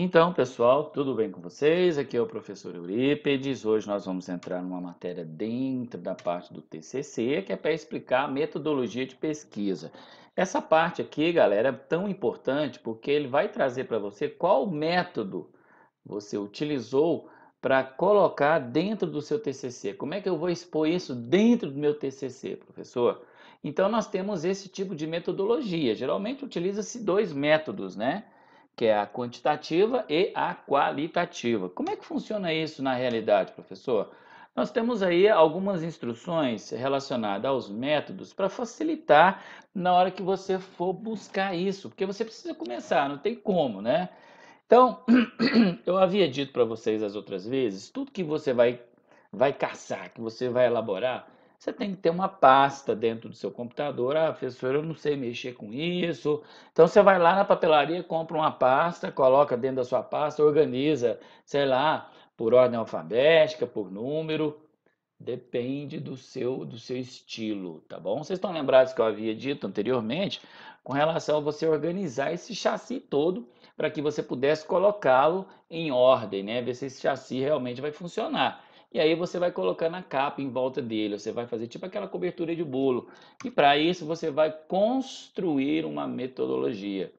Então, pessoal, tudo bem com vocês? Aqui é o professor Eurípedes. Hoje nós vamos entrar numa matéria dentro da parte do TCC, que é para explicar a metodologia de pesquisa. Essa parte aqui, galera, é tão importante porque ele vai trazer para você qual método você utilizou para colocar dentro do seu TCC. Como é que eu vou expor isso dentro do meu TCC, professor? Então, nós temos esse tipo de metodologia. Geralmente utiliza-se dois métodos, né? que é a quantitativa e a qualitativa. Como é que funciona isso na realidade, professor? Nós temos aí algumas instruções relacionadas aos métodos para facilitar na hora que você for buscar isso, porque você precisa começar, não tem como, né? Então, eu havia dito para vocês as outras vezes, tudo que você vai vai caçar, que você vai elaborar, você tem que ter uma pasta dentro do seu computador. Ah, professor, eu não sei mexer com isso. Então você vai lá na papelaria, compra uma pasta, coloca dentro da sua pasta, organiza, sei lá, por ordem alfabética, por número. Depende do seu do seu estilo, tá bom? Vocês estão lembrados que eu havia dito anteriormente com relação a você organizar esse chassi todo para que você pudesse colocá-lo em ordem, né? Ver se esse chassi realmente vai funcionar e aí você vai colocar na capa em volta dele, você vai fazer tipo aquela cobertura de bolo. E para isso você vai construir uma metodologia,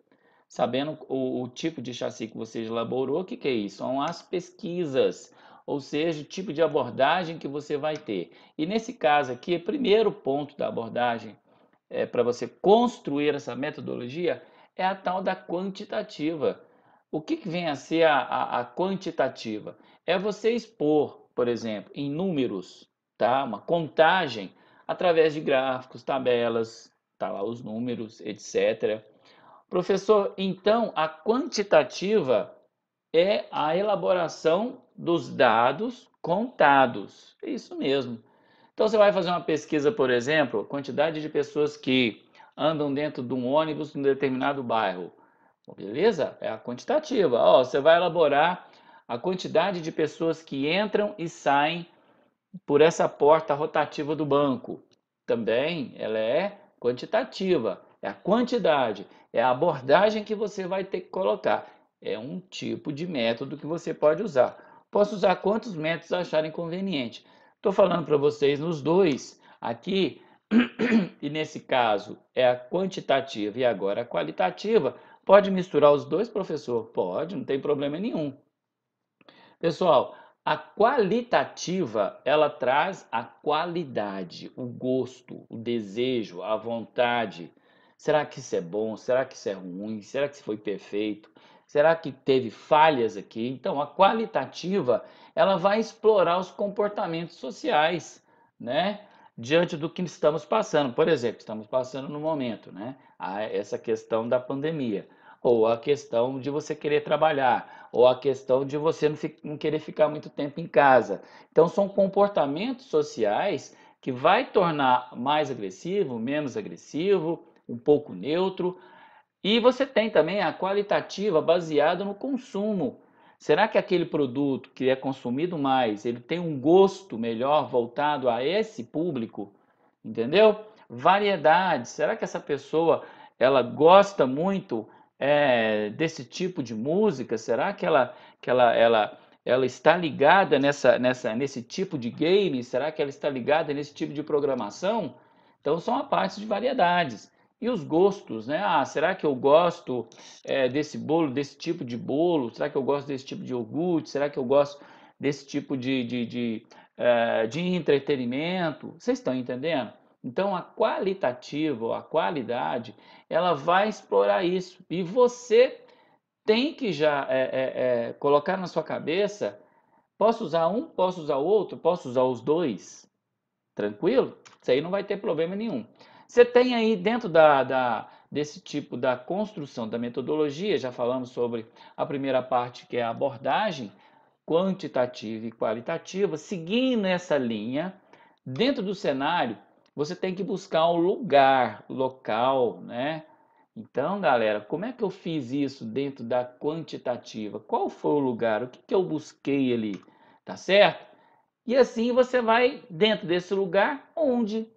sabendo o, o, tipo de chassi que você elaborou, o que, que é isso? São as pesquisas, ou seja, o tipo de abordagem que você vai ter. E nesse caso aqui, o primeiro ponto da abordagem é, para você construir essa metodologia é a tal da quantitativa. O que, que vem a ser a, a, a quantitativa? É você expor por exemplo, em números, tá? Uma contagem através de gráficos, tabelas, tá lá os números, etc. Professor, então a quantitativa é a elaboração dos dados contados. É isso mesmo. Então você vai fazer uma pesquisa, por exemplo, quantidade de pessoas que andam dentro de um ônibus em determinado bairro. Beleza? É a quantitativa. Ó, você vai elaborar a quantidade de pessoas que entram e saem por essa porta rotativa do banco. Também ela é quantitativa, é a quantidade, é a abordagem que você vai ter que colocar. É um tipo de método que você pode usar. Posso usar quantos métodos acharem conveniente. Estou falando para vocês nos dois aqui, e nesse caso é a quantitativa e agora a qualitativa. Pode misturar os dois, professor? Pode, não tem problema nenhum. Pessoal, a qualitativa, ela traz a qualidade, o gosto, o desejo, a vontade. Será que isso é bom? Será que isso é ruim? Será que isso foi perfeito? Será que teve falhas aqui? Então, a qualitativa, ela vai explorar os comportamentos sociais, né? Diante do que estamos passando. Por exemplo, estamos passando no momento, né? Essa questão da pandemia ou a questão de você querer trabalhar, ou a questão de você não, não querer ficar muito tempo em casa. Então, são comportamentos sociais que vai tornar mais agressivo, menos agressivo, um pouco neutro. E você tem também a qualitativa baseada no consumo. Será que aquele produto que é consumido mais, ele tem um gosto melhor voltado a esse público? Entendeu? Variedade. Será que essa pessoa ela gosta muito é, desse tipo de música? Será que ela, que ela, ela, ela está ligada nessa, nessa, nesse tipo de game? Será que ela está ligada nesse tipo de programação? Então são a parte de variedades. E os gostos, né? Ah, será que eu gosto é, desse bolo, desse tipo de bolo? Será que eu gosto desse tipo de iogurte? Será que eu gosto desse tipo de, de, de, de, eh, de entretenimento? Vocês estão entendendo? Então a qualitativa, a qualidade, ela vai explorar isso. E você tem que já é, é, é, colocar na sua cabeça: posso usar um, posso usar outro, posso usar os dois. Tranquilo? Isso aí não vai ter problema nenhum. Você tem aí dentro da, da desse tipo da construção da metodologia, já falamos sobre a primeira parte que é a abordagem quantitativa e qualitativa, seguindo essa linha, dentro do cenário você tem que buscar um lugar, local, né? Então, galera, como é que eu fiz isso dentro da quantitativa? Qual foi o lugar? O que, que eu busquei ali? Tá certo? E assim você vai dentro desse lugar onde,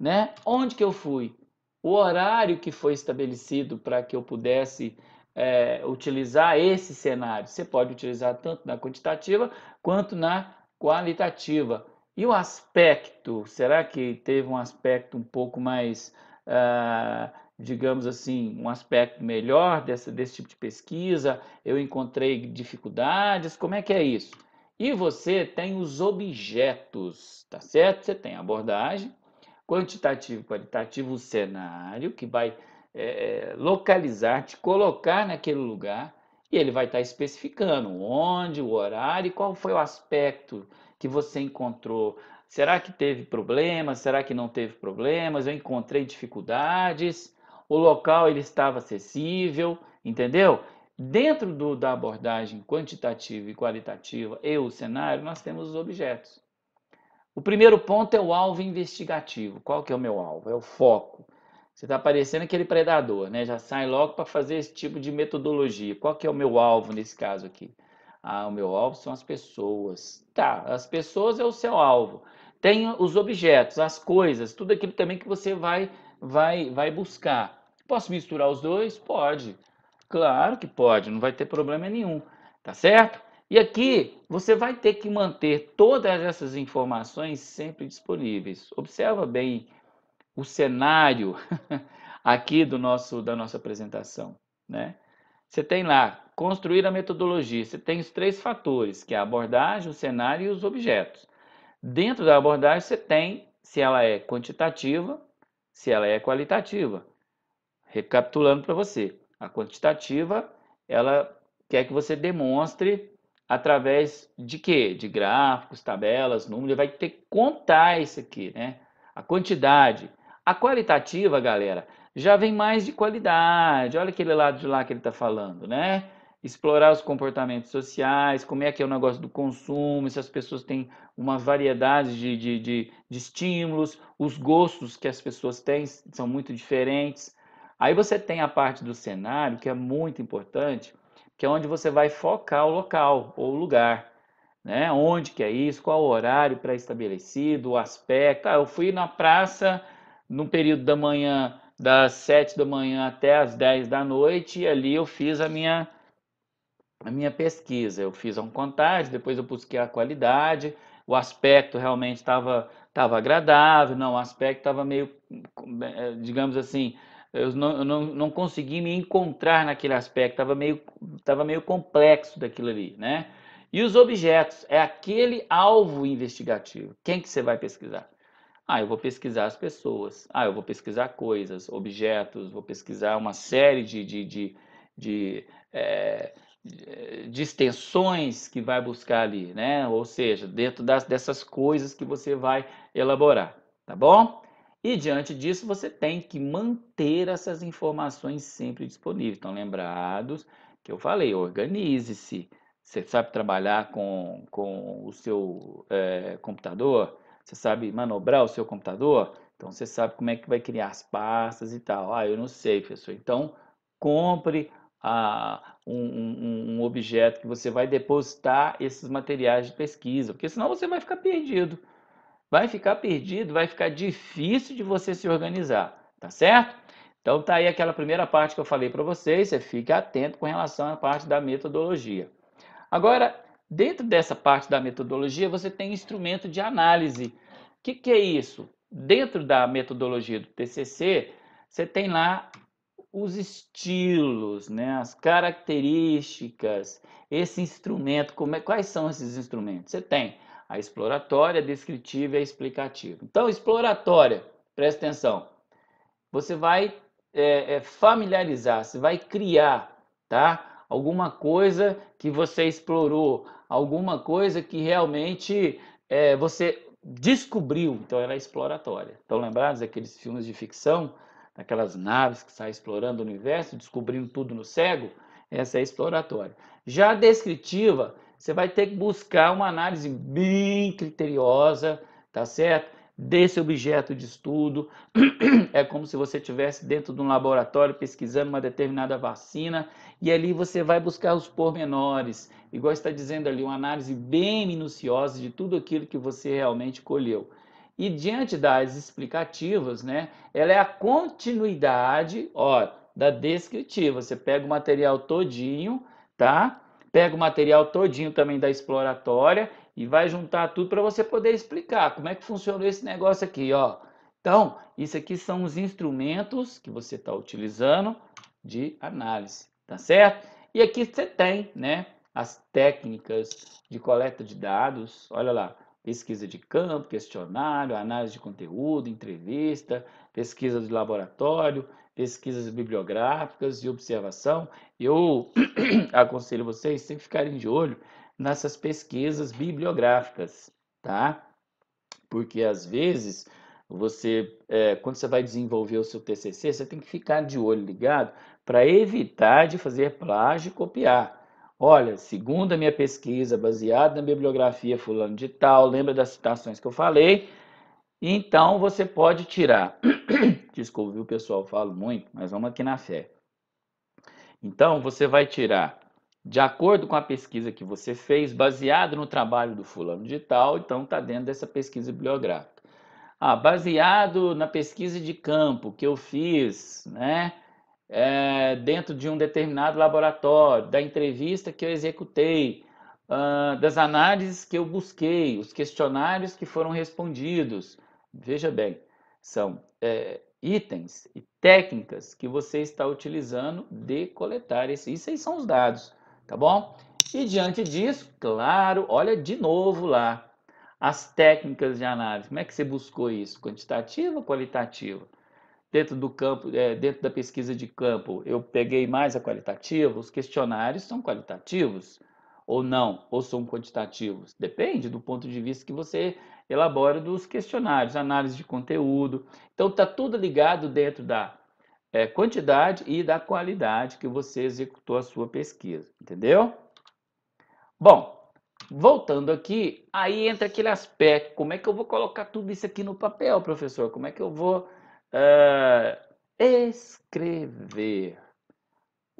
né? Onde que eu fui? O horário que foi estabelecido para que eu pudesse é, utilizar esse cenário. Você pode utilizar tanto na quantitativa quanto na qualitativa. E o aspecto, será que teve um aspecto um pouco mais, uh, digamos assim, um aspecto melhor dessa, desse tipo de pesquisa? Eu encontrei dificuldades? Como é que é isso? E você tem os objetos, tá certo? Você tem a abordagem, quantitativo e qualitativo, o cenário, que vai é, localizar, te colocar naquele lugar, e ele vai estar tá especificando onde, o horário e qual foi o aspecto que você encontrou. Será que teve problemas? Será que não teve problemas? Eu encontrei dificuldades? O local ele estava acessível, entendeu? Dentro do, da abordagem quantitativa e qualitativa e o cenário, nós temos os objetos. O primeiro ponto é o alvo investigativo. Qual que é o meu alvo? É o foco. Você está parecendo aquele predador, né? Já sai logo para fazer esse tipo de metodologia. Qual que é o meu alvo nesse caso aqui? Ah, o meu alvo são as pessoas. Tá, as pessoas é o seu alvo. Tem os objetos, as coisas, tudo aquilo também que você vai vai vai buscar. Posso misturar os dois? Pode. Claro que pode, não vai ter problema nenhum, tá certo? E aqui você vai ter que manter todas essas informações sempre disponíveis. Observa bem o cenário aqui do nosso da nossa apresentação, né? Você tem lá construir a metodologia, você tem os três fatores, que é a abordagem, o cenário e os objetos. Dentro da abordagem você tem se ela é quantitativa, se ela é qualitativa. Recapitulando para você, a quantitativa, ela quer que você demonstre através de quê? De gráficos, tabelas, números, ele vai ter que contar isso aqui, né? A quantidade. A qualitativa, galera, já vem mais de qualidade. Olha aquele lado de lá que ele está falando, né? Explorar os comportamentos sociais, como é que é o negócio do consumo, se as pessoas têm uma variedade de, de, de, de estímulos, os gostos que as pessoas têm são muito diferentes. Aí você tem a parte do cenário, que é muito importante, que é onde você vai focar o local ou o lugar. Né? Onde que é isso, qual o horário pré-estabelecido, o aspecto. Ah, eu fui na praça no período da manhã, das 7 da manhã até as 10 da noite, e ali eu fiz a minha, a minha pesquisa. Eu fiz um contagem, depois eu busquei a qualidade, o aspecto realmente estava tava agradável, não, o aspecto estava meio, eh, digamos assim, eu não, eu não, não consegui me encontrar naquele aspecto, estava meio, tava meio complexo daquilo ali, né? E os objetos, é aquele alvo investigativo. Quem que você vai pesquisar? Ah, eu vou pesquisar as pessoas. Ah, eu vou pesquisar coisas, objetos, vou pesquisar uma série de, de, de, de, é, de extensões que vai buscar ali, né? Ou seja, dentro das, dessas coisas que você vai elaborar, tá bom? E diante disso, você tem que manter essas informações sempre disponíveis. Então, lembrados que eu falei, organize-se. Você sabe trabalhar com, com o seu é, computador? Você sabe manobrar o seu computador? Então você sabe como é que vai criar as pastas e tal. Ah, eu não sei, professor. Então compre ah, um, um, um objeto que você vai depositar esses materiais de pesquisa, porque senão você vai ficar perdido. Vai ficar perdido, vai ficar difícil de você se organizar, tá certo? Então tá aí aquela primeira parte que eu falei para vocês, você fica atento com relação à parte da metodologia. Agora, Dentro dessa parte da metodologia, você tem instrumento de análise. O que, que é isso? Dentro da metodologia do TCC, você tem lá os estilos, né? as características, esse instrumento, como é, quais são esses instrumentos? Você tem a exploratória, a descritiva e a explicativa. Então, exploratória, presta atenção, você vai é, é familiarizar, você vai criar tá? alguma coisa que você explorou, alguma coisa que realmente é, você descobriu. Então ela é exploratória. Estão lembrados daqueles filmes de ficção, daquelas naves que saem explorando o universo, descobrindo tudo no cego? Essa é exploratória. Já a descritiva, você vai ter que buscar uma análise bem criteriosa, tá certo? desse objeto de estudo. É como se você estivesse dentro de um laboratório pesquisando uma determinada vacina e ali você vai buscar os pormenores, igual está dizendo ali, uma análise bem minuciosa de tudo aquilo que você realmente colheu. E diante das explicativas, né, ela é a continuidade, ó, da descritiva. Você pega o material todinho, tá? Pega o material todinho também da exploratória e vai juntar tudo para você poder explicar como é que funciona esse negócio aqui, ó. Então, isso aqui são os instrumentos que você está utilizando de análise, tá certo? E aqui você tem, né, as técnicas de coleta de dados, olha lá, pesquisa de campo, questionário, análise de conteúdo, entrevista, pesquisa de laboratório, pesquisas bibliográficas e observação. Eu aconselho vocês sempre ficarem de olho nessas pesquisas bibliográficas, tá? Porque às vezes você, é, quando você vai desenvolver o seu TCC, você tem que ficar de olho ligado para evitar de fazer plágio e copiar. Olha, segundo a minha pesquisa, baseada na bibliografia fulano de tal, lembra das citações que eu falei? Então você pode tirar. Desculpe, o pessoal falo muito, mas vamos aqui na fé. Então você vai tirar de acordo com a pesquisa que você fez, baseado no trabalho do fulano de tal, então está dentro dessa pesquisa bibliográfica. Ah, baseado na pesquisa de campo que eu fiz, né? É, dentro de um determinado laboratório, da entrevista que eu executei, uh, das análises que eu busquei, os questionários que foram respondidos. Veja bem, são é, itens e técnicas que você está utilizando de coletar. Esses, esses são os dados tá bom? E diante disso, claro, olha de novo lá as técnicas de análise. Como é que você buscou isso? Quantitativa ou qualitativa? Dentro do campo, é, dentro da pesquisa de campo, eu peguei mais a qualitativa. Os questionários são qualitativos ou não, ou são quantitativos? Depende do ponto de vista que você elabora dos questionários, análise de conteúdo. Então tá tudo ligado dentro da é, quantidade e da qualidade que você executou a sua pesquisa, entendeu? Bom, voltando aqui, aí entra aquele aspecto, como é que eu vou colocar tudo isso aqui no papel, professor? Como é que eu vou uh, escrever?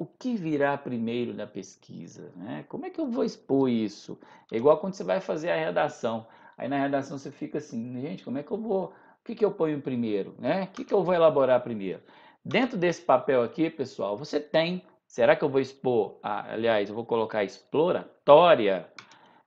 o que virá primeiro da pesquisa, né? Como é que eu vou expor isso? É igual quando você vai fazer a redação. Aí na redação você fica assim, gente, como é que eu vou? O que, que eu ponho primeiro, né? O que, que eu vou elaborar primeiro? Dentro desse papel aqui, pessoal, você tem. Será que eu vou expor? Ah, aliás, eu vou colocar exploratória.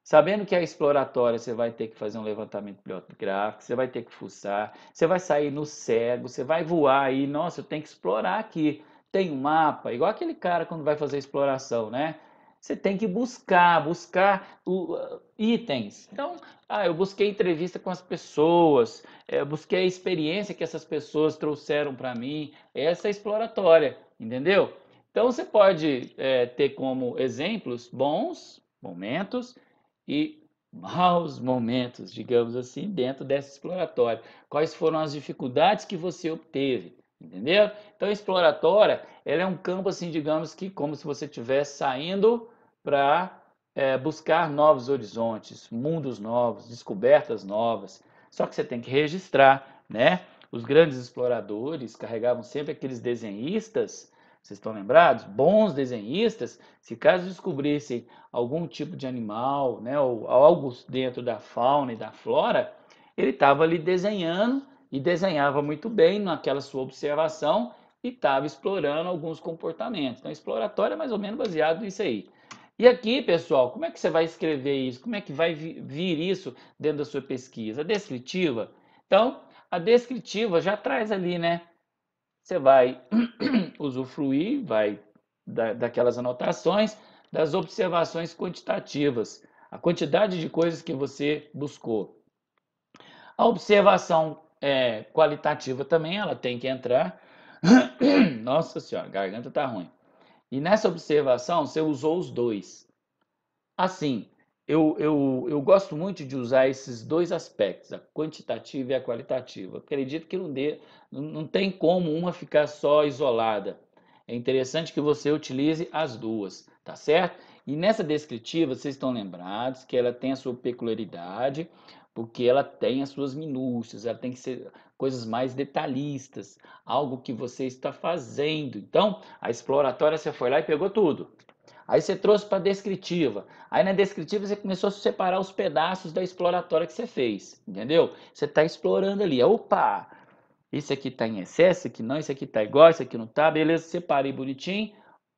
Sabendo que a exploratória você vai ter que fazer um levantamento bibliográfico, você vai ter que fuçar, você vai sair no cego, você vai voar aí. Nossa, eu tenho que explorar aqui. Tem um mapa, igual aquele cara quando vai fazer exploração, né? você tem que buscar, buscar uh, itens. Então, ah, eu busquei entrevista com as pessoas, eh, eu busquei a experiência que essas pessoas trouxeram para mim. Essa é exploratória, entendeu? Então, você pode é, ter como exemplos bons momentos e maus momentos, digamos assim, dentro dessa exploratória. Quais foram as dificuldades que você obteve? Entendeu? Então, exploratória, ela é um campo assim, digamos que como se você estivesse saindo para é, eh, buscar novos horizontes, mundos novos, descobertas novas. Só que você tem que registrar, né? Os grandes exploradores carregavam sempre aqueles desenhistas, vocês estão lembrados? Bons desenhistas, se caso descobrissem algum tipo de animal, né, ou algo dentro da fauna e da flora, ele estava ali desenhando e desenhava muito bem naquela sua observação e estava explorando alguns comportamentos. Então, exploratório é mais ou menos baseado nisso aí. E aqui, pessoal, como é que você vai escrever isso? Como é que vai vir isso dentro da sua pesquisa? A descritiva. Então, a descritiva já traz ali, né? Você vai usufruir, vai da, daquelas anotações, das observações quantitativas, a quantidade de coisas que você buscou. A observação é, qualitativa também, ela tem que entrar. Nossa senhora, a garganta tá ruim. E nessa observação, você usou os dois. Assim, eu, eu, eu gosto muito de usar esses dois aspectos, a quantitativa e a qualitativa. Acredito que não, dê, não tem como uma ficar só isolada. É interessante que você utilize as duas, tá certo? E nessa descritiva, vocês estão lembrados que ela tem a sua peculiaridade, porque ela tem as suas minúcias, ela tem que ser coisas mais detalhistas, algo que você está fazendo. Então, a exploratória você foi lá e pegou tudo. Aí você trouxe para a descritiva. Aí na descritiva você começou a separar os pedaços da exploratória que você fez, entendeu? Você está explorando ali. Opa! Isso aqui está em excesso, isso aqui não, isso aqui está igual, isso aqui não está. Beleza, separei bonitinho,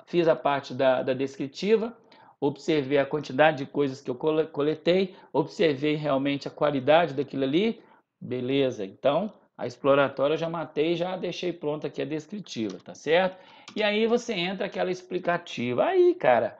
fiz a parte da, da descritiva observei a quantidade de coisas que eu coletei, observei realmente a qualidade daquilo ali, beleza. Então, a exploratória eu já matei, já deixei pronta aqui a descritiva, tá certo? E aí você entra aquela explicativa. Aí, cara,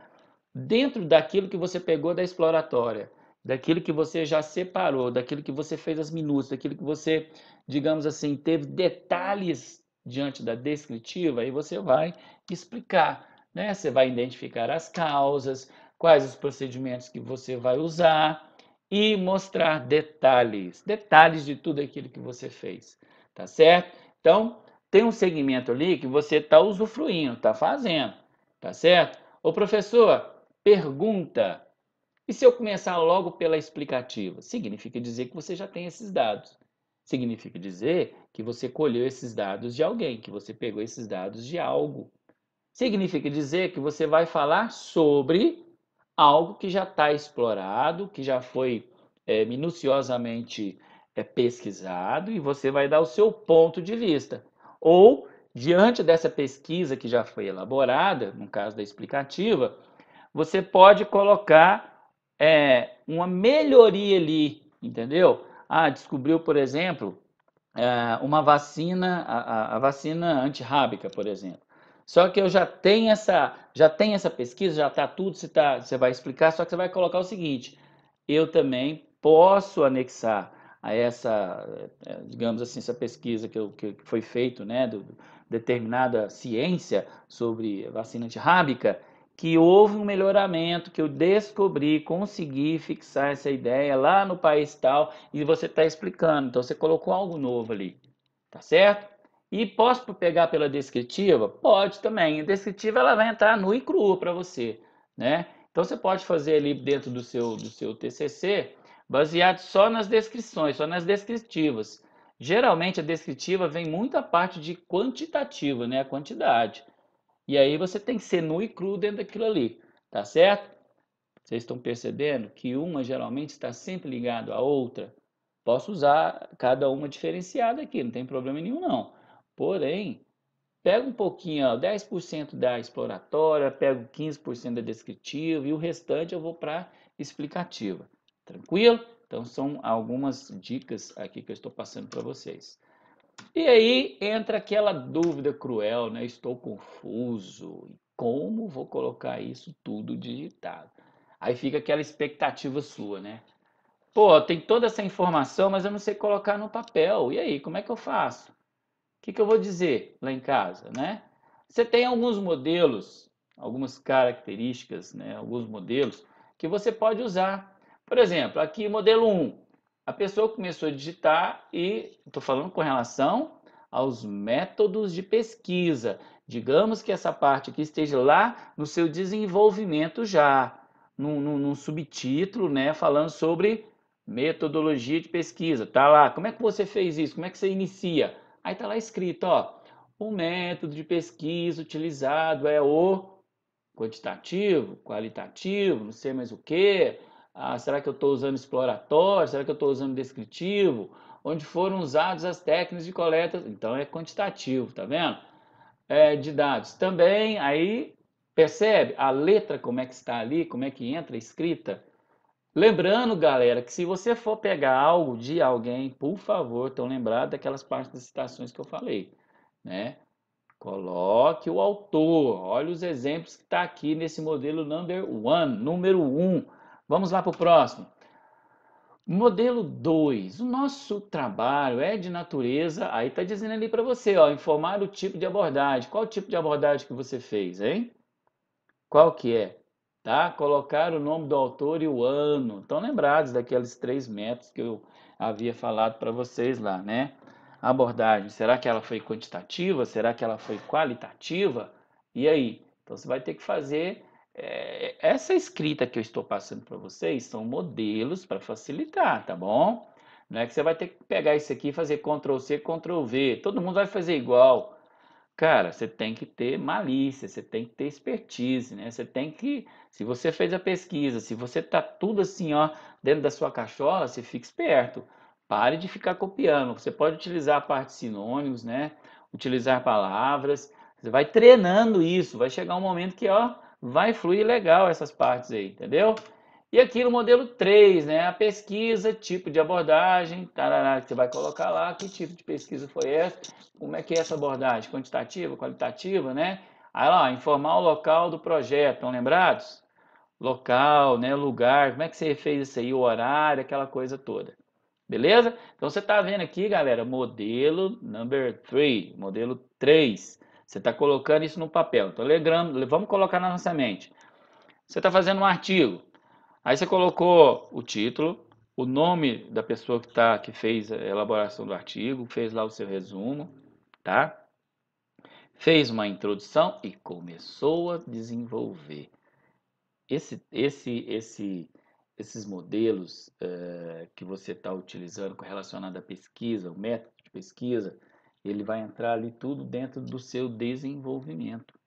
dentro daquilo que você pegou da exploratória, daquilo que você já separou, daquilo que você fez as minutas, daquilo que você, digamos assim, teve detalhes diante da descritiva, aí você vai explicar. Né? Você vai identificar as causas, quais os procedimentos que você vai usar e mostrar detalhes, detalhes de tudo aquilo que você fez, tá certo? Então, tem um segmento ali que você está usufruindo, está fazendo, tá certo? Ô professor, pergunta. E se eu começar logo pela explicativa? Significa dizer que você já tem esses dados. Significa dizer que você colheu esses dados de alguém, que você pegou esses dados de algo, Significa dizer que você vai falar sobre algo que já está explorado, que já foi é, minuciosamente é, pesquisado e você vai dar o seu ponto de vista. Ou, diante dessa pesquisa que já foi elaborada, no caso da explicativa, você pode colocar é, uma melhoria ali, entendeu? Ah, descobriu, por exemplo, uma vacina, a, a vacina antirrábica, por exemplo. Só que eu já tenho essa, já tenho essa pesquisa, já está tudo, você, tá, você vai explicar, só que você vai colocar o seguinte: eu também posso anexar a essa, eh, eh, digamos assim, essa pesquisa que, eu, que foi feito, né, do, determinada ciência sobre vacina rábica, que houve um melhoramento, que eu descobri, consegui fixar essa ideia lá no país tal, e você está explicando. Então você colocou algo novo ali, tá certo? E posso pegar pela descritiva? Pode também. A descritiva ela vai entrar nua e crua para você, né? Então você pode fazer ali dentro do seu do seu TCC, baseado só nas descrições, só nas descritivas. Geralmente a descritiva vem muita parte de quantitativa, né, a quantidade. E aí você tem que ser nu e cru dentro daquilo ali, tá certo? Vocês estão percebendo que uma geralmente está sempre ligado à outra. Posso usar cada uma diferenciada aqui, não tem problema nenhum não. Porém, pega um pouquinho, ó, 10% da exploratória, pego 15% da descritiva e o restante eu vou para explicativa. Tranquilo? Então são algumas dicas aqui que eu estou passando para vocês. E aí entra aquela dúvida cruel, né? Estou confuso. Como vou colocar isso tudo digitado? Aí fica aquela expectativa sua, né? Pô, tem toda essa informação, mas eu não sei colocar no papel. E aí, como é que eu faço? que, que eu vou dizer lá em casa, né? Você tem alguns modelos, algumas características, né? Alguns modelos que você pode usar. Por exemplo, aqui modelo 1. A pessoa começou a digitar e estou falando com relação aos métodos de pesquisa. Digamos que essa parte aqui esteja lá no seu desenvolvimento já, num, num, num subtítulo, né, falando sobre metodologia de pesquisa. Tá lá, como é que você fez isso? Como é que você inicia? Aí tá lá escrito, ó, o método de pesquisa utilizado é o quantitativo, qualitativo, não sei mais o que. Ah, será que eu estou usando exploratório? Será que eu estou usando descritivo? Onde foram usadas as técnicas de coleta? Então é quantitativo, tá vendo? É, de dados também. Aí percebe a letra como é que está ali, como é que entra escrita. Lembrando, galera, que se você for pegar algo de alguém, por favor, estão lembrado daquelas partes das citações que eu falei, né? Coloque o autor. Olha os exemplos que está aqui nesse modelo number one, número um. Vamos lá para o próximo. Modelo 2. O nosso trabalho é de natureza. Aí está dizendo ali para você, ó, informar o tipo de abordagem. Qual tipo de abordagem que você fez, hein? Qual que é? tá? Colocar o nome do autor e o ano. Estão lembrados daqueles três métodos que eu havia falado para vocês lá, né? A abordagem, será que ela foi quantitativa? Será que ela foi qualitativa? E aí? Então você vai ter que fazer é, essa escrita que eu estou passando para vocês são modelos para facilitar, tá bom? Não é que você vai ter que pegar isso aqui e fazer Ctrl C, Ctrl V. Todo mundo vai fazer igual. Cara, você tem que ter malícia, você tem que ter expertise, né? Você tem que, se você fez a pesquisa, se você tá tudo assim, ó, dentro da sua cachola, você fica esperto. Pare de ficar copiando. Você pode utilizar a parte sinônimos, né? Utilizar palavras. Você vai treinando isso, vai chegar um momento que, ó, vai fluir legal essas partes aí, entendeu? E aqui no modelo 3, né, a pesquisa, tipo de abordagem, tarará, que você vai colocar lá, que tipo de pesquisa foi essa, como é que é essa abordagem, quantitativa, qualitativa, né? Aí lá, informar o local do projeto, estão lembrados? Local, né, lugar, como é que você fez isso aí, o horário, aquela coisa toda. Beleza? Então você está vendo aqui, galera, modelo number 3, modelo 3. Você está colocando isso no papel. Então, lembrando, vamos colocar na nossa mente. Você está fazendo um artigo. Aí você colocou o título, o nome da pessoa que, tá, que fez a elaboração do artigo, fez lá o seu resumo, tá? Fez uma introdução e começou a desenvolver. Esse, esse, esse, esses modelos eh, que você está utilizando com relacionado à pesquisa, o método de pesquisa, ele vai entrar ali tudo dentro do seu desenvolvimento,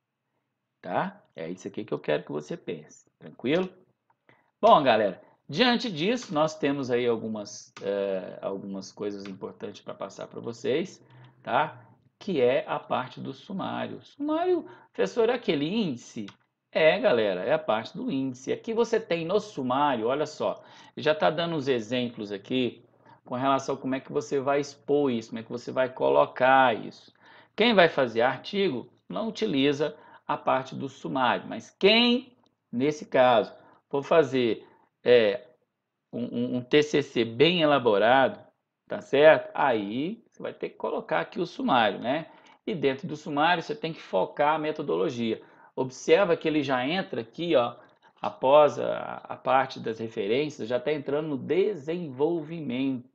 tá? É isso aqui que eu quero que você pense, tranquilo? Bom, galera, diante disso, nós temos aí algumas, é, algumas coisas importantes para passar para vocês, tá? Que é a parte do sumário. Sumário, professor, é aquele índice é, galera, é a parte do índice. Aqui você tem no sumário, olha só, já está dando uns exemplos aqui com relação a como é que você vai expor isso, como é que você vai colocar isso. Quem vai fazer artigo não utiliza a parte do sumário, mas quem, nesse caso, for fazer é, um, um, TCC bem elaborado, tá certo? Aí você vai ter que colocar aqui o sumário, né? E dentro do sumário você tem que focar a metodologia. Observa que ele já entra aqui, ó, após a, a parte das referências, já está entrando no desenvolvimento.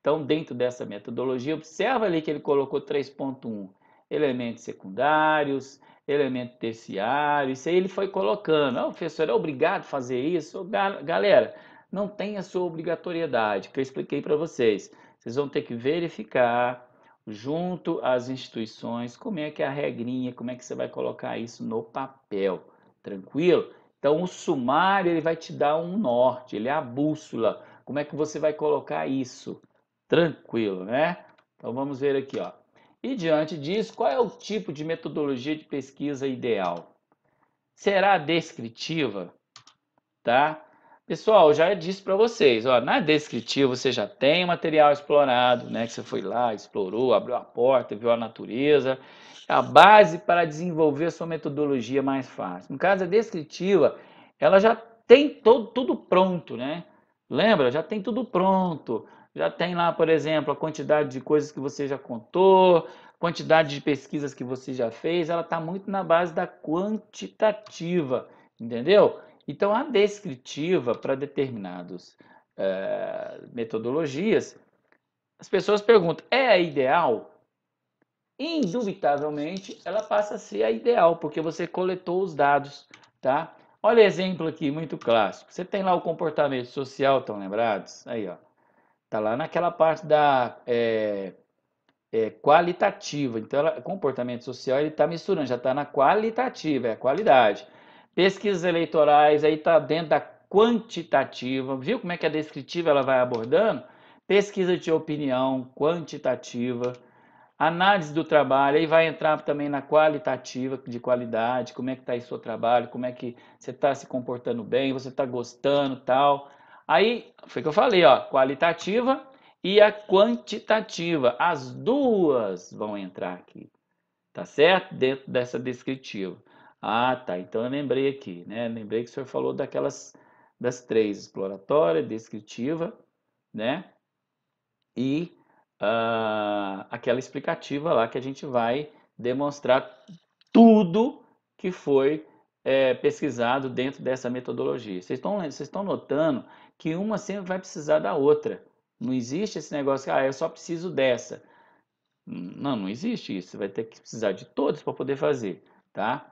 Então, dentro dessa metodologia, observa ali que ele colocou 3.1, elementos secundários, elemento terciário, isso aí ele foi colocando. Ah, o professor é obrigado a fazer isso? Galera, não tem a sua obrigatoriedade, que eu expliquei para vocês. Vocês vão ter que verificar junto às instituições como é que é a regrinha, como é que você vai colocar isso no papel, tranquilo? Então o sumário ele vai te dar um norte, ele é a bússola, como é que você vai colocar isso, tranquilo, né? Então vamos ver aqui, ó. E diante disso, qual é o tipo de metodologia de pesquisa ideal? Será descritiva? Tá? Pessoal, já disse para vocês, ó, na descritiva você já tem o material explorado, né? Que você foi lá, explorou, abriu a porta, viu a natureza. É a base para desenvolver a sua metodologia mais fácil. No caso, a descritiva, ela já tem todo, tudo pronto, né? Lembra? Já tem tudo pronto já tem lá, por exemplo, a quantidade de coisas que você já contou, quantidade de pesquisas que você já fez, ela está muito na base da quantitativa, entendeu? Então, a descritiva para determinadas eh, metodologias, as pessoas perguntam: é a ideal? Indubitavelmente, ela passa a ser a ideal, porque você coletou os dados, tá? Olha exemplo aqui, muito clássico. Você tem lá o comportamento social, estão lembrados? Aí, ó. Está lá naquela parte da é, é, qualitativa. Então, ela, comportamento social, ele está misturando, já está na qualitativa, é a qualidade. Pesquisas eleitorais, aí está dentro da quantitativa. Viu como é que a descritiva ela vai abordando? Pesquisa de opinião, quantitativa. Análise do trabalho, aí vai entrar também na qualitativa, de qualidade, como é que está aí seu trabalho, como é que você está se comportando bem, você está gostando, tal. Aí foi que eu falei, ó, qualitativa e a quantitativa. As duas vão entrar aqui, tá certo? Dentro dessa descritiva. Ah, tá. Então eu lembrei aqui, né? Lembrei que o senhor falou daquelas das três: exploratória, descritiva, né? E uh, aquela explicativa lá que a gente vai demonstrar tudo que foi é, pesquisado dentro dessa metodologia. Vocês estão, vocês estão notando que uma sempre vai precisar da outra. Não existe esse negócio que ah, eu só preciso dessa. Não, não existe isso. Você vai ter que precisar de todos para poder fazer, tá?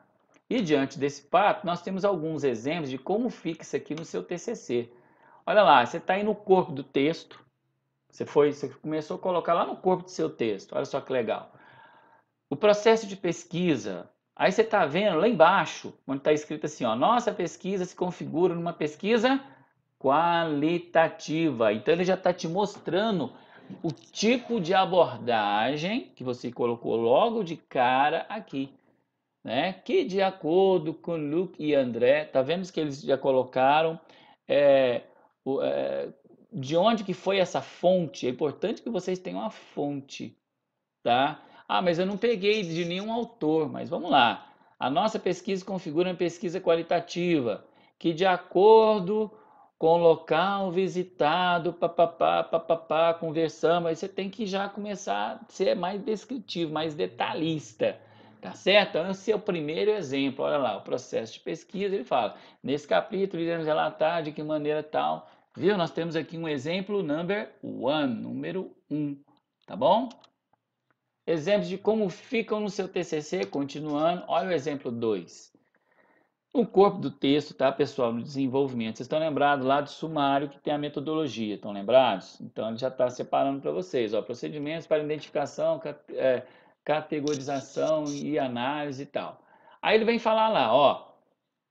E diante desse fato, nós temos alguns exemplos de como fica isso aqui no seu TCC. Olha lá, você está aí no corpo do texto. Você foi, você começou a colocar lá no corpo do seu texto. Olha só que legal. O processo de pesquisa Aí você está vendo lá embaixo, onde está escrito assim, ó, nossa pesquisa se configura numa pesquisa qualitativa. Então ele já está te mostrando o tipo de abordagem que você colocou logo de cara aqui, né? Que de acordo com Luke e André, tá vendo que eles já colocaram é, o, é, de onde que foi essa fonte? É importante que vocês tenham a fonte, tá? Ah, mas eu não peguei de nenhum autor, mas vamos lá. A nossa pesquisa configura uma pesquisa qualitativa, que de acordo com o local visitado, papapá, papapá, conversamos, aí você tem que já começar a ser mais descritivo, mais detalhista, tá certo? Então, esse é o primeiro exemplo, olha lá, o processo de pesquisa, ele fala, nesse capítulo iremos relatar de que maneira tal, viu? Nós temos aqui um exemplo number one, número um, tá bom? Exemplos de como ficam no seu TCC, continuando, olha o exemplo 2. O corpo do texto, tá, pessoal, no desenvolvimento. Vocês estão lembrados lá do sumário que tem a metodologia, estão lembrados? Então, ele já está separando para vocês, ó, procedimentos para identificação, é, categorização e análise e tal. Aí ele vem falar lá, ó,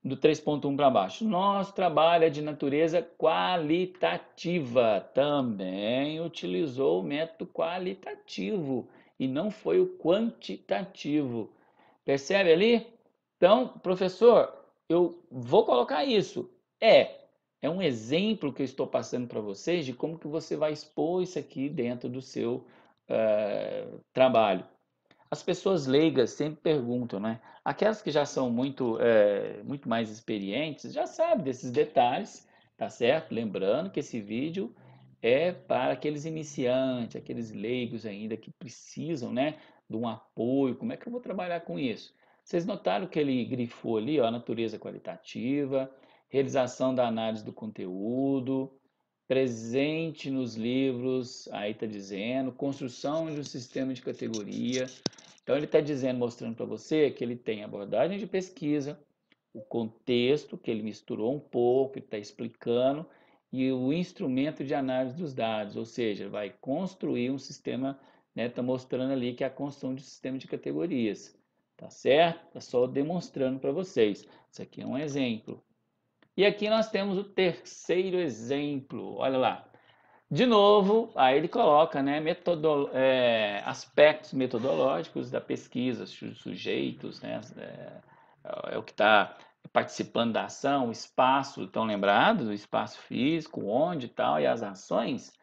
do 3.1 para baixo. Nosso trabalho é de natureza qualitativa. Também utilizou o método qualitativo e não foi o quantitativo. Percebe ali? Então, professor, eu vou colocar isso. É, é um exemplo que eu estou passando para vocês de como que você vai expor isso aqui dentro do seu uh, trabalho. As pessoas leigas sempre perguntam, né? Aquelas que já são muito, eh, muito mais experientes já sabem desses detalhes, tá certo? Lembrando que esse vídeo é para aqueles iniciantes, aqueles leigos ainda que precisam, né, de um apoio. Como é que eu vou trabalhar com isso? Vocês notaram que ele grifou ali, ó, natureza qualitativa, realização da análise do conteúdo, presente nos livros, aí está dizendo, construção de um sistema de categoria. Então, ele está dizendo, mostrando para você que ele tem abordagem de pesquisa, o contexto, que ele misturou um pouco, ele está explicando, e o instrumento de análise dos dados, ou seja, vai construir um sistema, está né, tá mostrando ali que é a construção de um sistema de categorias, tá certo? Está só demonstrando para vocês. Isso aqui é um exemplo. E aqui nós temos o terceiro exemplo, olha lá. De novo, aí ele coloca né, metodo, é, aspectos metodológicos da pesquisa, sujeitos, né, é, é o que está participando da ação, o espaço, estão lembrados? O espaço físico, onde e tal, e as ações.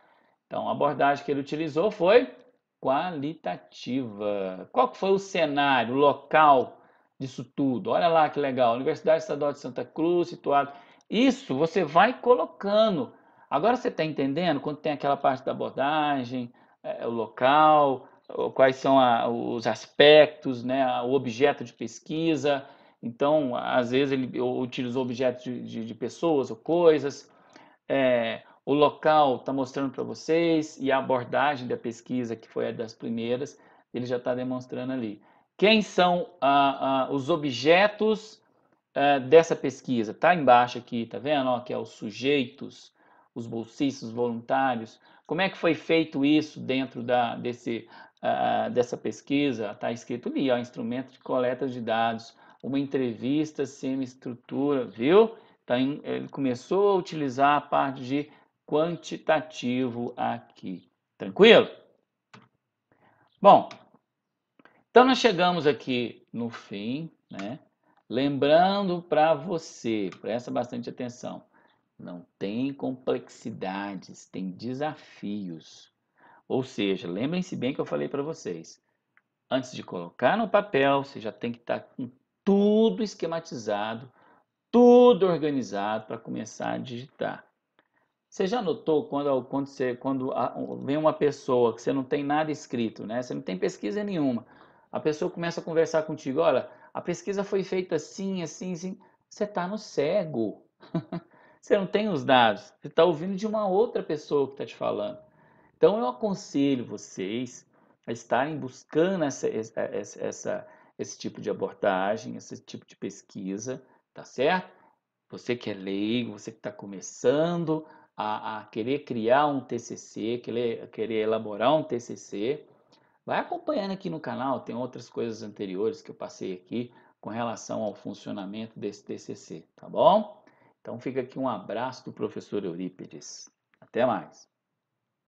Então, a abordagem que ele utilizou foi qualitativa. Qual foi o cenário, o local disso tudo? Olha lá que legal, Universidade Estadual de Santa Cruz, situado... Isso você vai colocando. Agora você está entendendo quando tem aquela parte da abordagem, é, o local, quais são a, os aspectos, né, o objeto de pesquisa, então, às vezes, ele utilizou objetos de, de, de pessoas ou coisas. É, o local está mostrando para vocês e a abordagem da pesquisa, que foi a das primeiras, ele já está demonstrando ali. Quem são ah, ah, os objetos ah, dessa pesquisa? Está embaixo aqui, tá vendo? Ó, que é os sujeitos, os bolsistas, os voluntários. Como é que foi feito isso dentro da, desse, dessa pesquisa? Está escrito ali, ó, instrumento de coleta de dados, uma entrevista, semi-estrutura, viu? Tá em, ele começou a utilizar a parte de quantitativo aqui. Tranquilo? Bom, então nós chegamos aqui no fim, né? Lembrando para você, presta bastante atenção, não tem complexidades, tem desafios. Ou seja, lembrem-se bem que eu falei para vocês, antes de colocar no papel, você já tem que estar tá com tudo esquematizado, tudo organizado para começar a digitar. Você já notou quando, quando, você, quando vem uma pessoa que você não tem nada escrito, né? Você não tem pesquisa nenhuma. A pessoa começa a conversar contigo, olha, a pesquisa foi feita assim, assim, assim. Você está no cego. você não tem os dados. Você está ouvindo de uma outra pessoa que está te falando. Então eu aconselho vocês a estarem buscando essa, essa, essa esse tipo de abordagem, esse tipo de pesquisa, tá certo? Você que é leigo, você que está começando a, a, querer criar um TCC, querer, querer elaborar um TCC, vai acompanhando aqui no canal, tem outras coisas anteriores que eu passei aqui com relação ao funcionamento desse TCC, tá bom? Então fica aqui um abraço do professor Eurípedes. Até mais.